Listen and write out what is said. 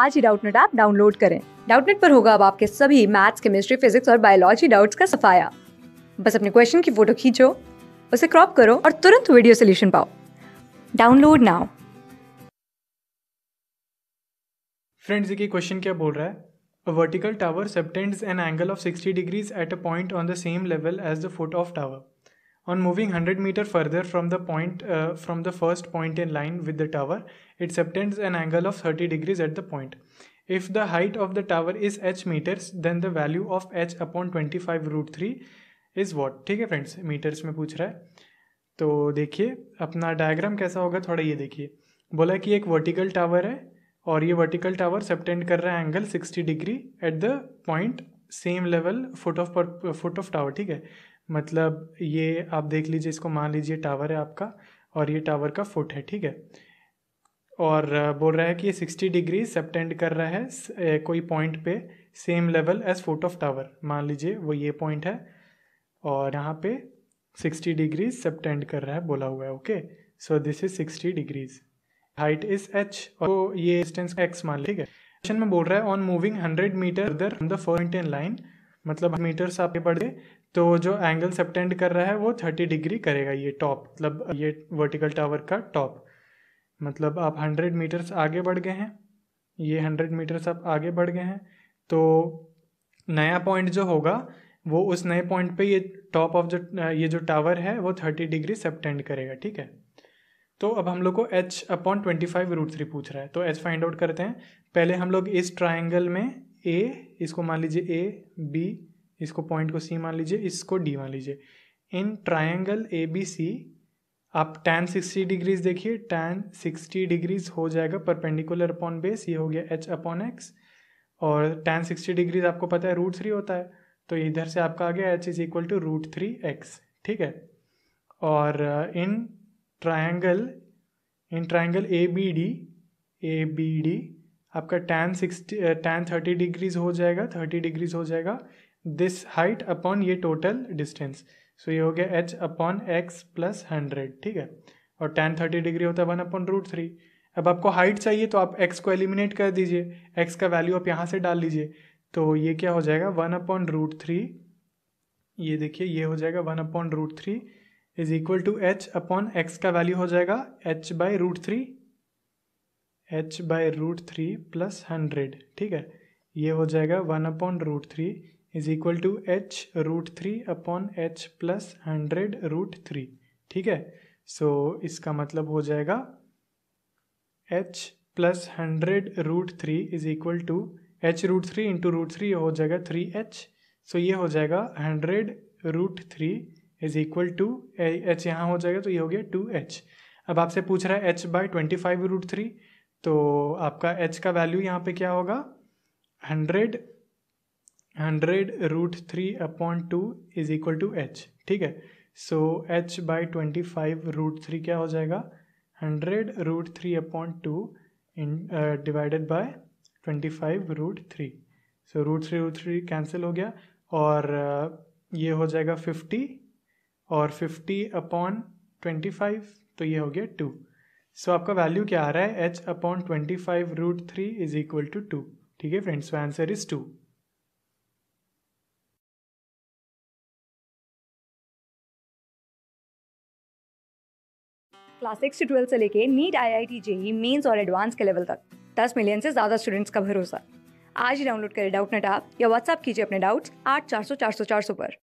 आज ही Doubtnut app download करें डाउटनेट पर होगा अब आपके सभी मैथ्स केमिस्ट्री फिजिक्स और बायोलॉजी डाउट्स का सफाया बस अपने क्वेश्चन की फोटो खींचो उसे क्रॉप करो और तुरंत वीडियो सोल्यूशन पाओ डाउनलोड नाउ फ्रेंड्स देखिए क्वेश्चन क्या बोल रहा है vertical tower subtends an angle of 60 degrees at a point on the same level as the foot of tower On moving 100 meter further from the point uh, from the first point in line with the tower, it subtends an angle of 30 degrees at the point. If the height of the tower is h meters, then the value of h upon 25 root three is what ठीक है friends metres में पूछ रहा है तो देखिए अपना diagram कैसा होगा थोड़ा ये देखिए बोला कि एक वर्टिकल टावर है और ये वर्टिकल टावर सबटेंड कर रहा है angle 60 degree at the point same level foot of पर फुट ऑफ टावर ठीक है मतलब ये आप देख लीजिए इसको मान लीजिए टावर है आपका और ये टावर का फुट है ठीक है और बोल रहा है कि ये सिक्सटी डिग्री सेप्टेंड कर रहा है कोई पॉइंट पे same level as foot of tower मान लीजिए वो ये पॉइंट है और यहाँ पे सिक्सटी डिग्रीज सेप्टेंड कर रहा है बोला हुआ है okay so this is sixty degrees height is H और तो ये डिस्टेंस एक्स मान लीजिए क्वेश्चन में बोल रहा है ऑन मूविंग हंड्रेड मीटर दर द फॉर लाइन मतलब मीटर्स आपके बढ़ गए तो जो एंगल सेप्टेंड कर रहा है वो थर्टी डिग्री करेगा ये टॉप मतलब ये वर्टिकल टावर का टॉप मतलब आप हंड्रेड मीटर्स आगे बढ़ गए हैं ये हंड्रेड मीटर्स आप आगे बढ़ गए हैं तो नया पॉइंट जो होगा वो उस नए पॉइंट पे ये टॉप ऑफ जो ये जो टावर है वो थर्टी डिग्री सेप्टेंड करेगा ठीक है तो अब हम लोग को H upon twenty five root three पूछ रहा है तो एच फाइंड आउट करते हैं पहले हम लोग इस ट्राइंगल में ए इसको मान लीजिए ए बी इसको पॉइंट को सी मान लीजिए इसको डी मान लीजिए इन ट्राइंगल ए बी सी आप टेन सिक्सटी डिग्रीज देखिए टेन सिक्सटी डिग्रीज हो जाएगा परपेंडिकुलर अपॉन बेस ये हो गया एच अपॉन एक्स और टेन सिक्सटी डिग्रीज आपको पता है रूट थ्री होता है तो इधर से आपका आ गया H is equal to root three X ठीक है और uh, in triangle in triangle A B D A B D आपका tan sixty tan thirty degrees हो जाएगा थर्टी डिग्रीज हो जाएगा दिस हाइट अपॉन ये टोटल डिस्टेंस सो ये हो गया H upon X plus hundred ठीक है और टेन थर्टी डिग्री होता है वन अपॉन रूट थ्री अब आपको हाइट चाहिए तो आप एक्स को एलिमिनेट कर दीजिए एक्स का वैल्यू आप यहाँ से डाल लीजिए तो ये क्या हो जाएगा वन अपॉन रूट थ्री ये देखिए ये हो जाएगा one upon root three is equal to H upon X का वैल्यू हो जाएगा H by root three H by root three plus hundred ठीक है ये हो जाएगा one upon root three is equal to H root three upon H plus hundred root three ठीक है सो so, इसका मतलब हो जाएगा H plus hundred root three is equal to H root three into root three हो जाएगा three H so ये हो जाएगा hundred root three is equal to H यहाँ हो जाएगा तो ये हो गया टू एच अब आपसे पूछ रहा है H by twenty five root three तो आपका एच का वैल्यू यहाँ पे क्या होगा hundred hundred root three upon two is equal to H ठीक है so H by twenty five root three क्या हो जाएगा hundred root three upon two in divided by twenty five root three so root three root three cancel हो गया और uh, ये हो जाएगा फिफ्टी और फिफ्टी अपॉन ट्वेंटी फाइव तो ये हो गया टू सो so, आपका वैल्यू क्या आ रहा है H upon twenty five root three is equal to two ठीक है friends so answer is two class six से ट्वेल्थ से लेके NEET I I T JEE mains और एडवांस के लेवल तक दस मिलियन से ज़्यादा स्टूडेंट्स का भरोसा आज ही डाउनलोड करें डाउट नेट आप या व्हाट्सअप कीजिए अपने डाउट्स आठ चार सौ चार सौ चार सौ पर